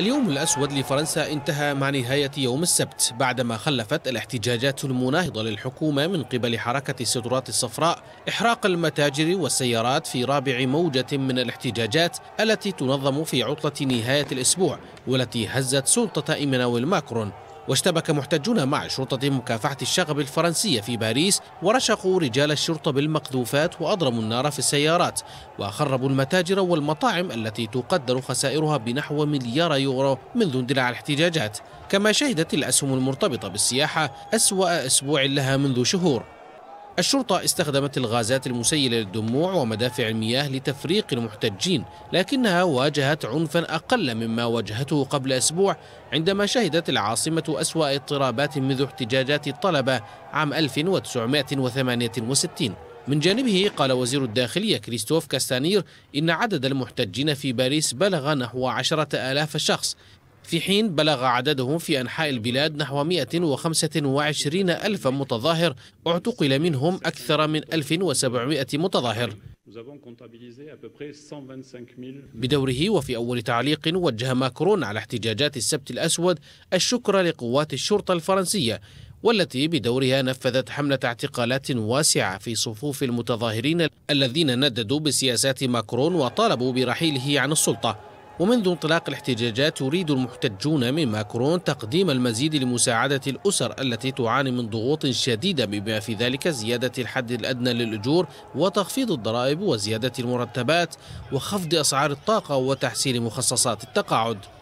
اليوم الأسود لفرنسا انتهى مع نهاية يوم السبت بعدما خلفت الاحتجاجات المناهضة للحكومة من قبل حركة السترات الصفراء إحراق المتاجر والسيارات في رابع موجة من الاحتجاجات التي تنظم في عطلة نهاية الأسبوع والتي هزت سلطة إيمانويل ماكرون واشتبك محتجون مع شرطة مكافحة الشغب الفرنسية في باريس ورشقوا رجال الشرطة بالمقذوفات وأضرموا النار في السيارات وخربوا المتاجر والمطاعم التي تقدر خسائرها بنحو مليار يورو منذ اندلاع الاحتجاجات كما شهدت الأسهم المرتبطة بالسياحة أسوأ أسبوع لها منذ شهور الشرطة استخدمت الغازات المسيلة للدموع ومدافع المياه لتفريق المحتجين لكنها واجهت عنفا أقل مما واجهته قبل أسبوع عندما شهدت العاصمة أسوأ اضطرابات منذ احتجاجات الطلبة عام 1968 من جانبه قال وزير الداخلية كريستوف كاستانير إن عدد المحتجين في باريس بلغ نحو عشرة آلاف شخص في حين بلغ عددهم في أنحاء البلاد نحو 125 ألف متظاهر اعتقل منهم أكثر من 1700 متظاهر بدوره وفي أول تعليق وجه ماكرون على احتجاجات السبت الأسود الشكر لقوات الشرطة الفرنسية والتي بدورها نفذت حملة اعتقالات واسعة في صفوف المتظاهرين الذين نددوا بسياسات ماكرون وطالبوا برحيله عن السلطة ومنذ انطلاق الاحتجاجات يريد المحتجون من ماكرون تقديم المزيد لمساعدة الأسر التي تعاني من ضغوط شديدة بما في ذلك زيادة الحد الأدنى للأجور وتخفيض الضرائب وزيادة المرتبات وخفض أسعار الطاقة وتحسين مخصصات التقاعد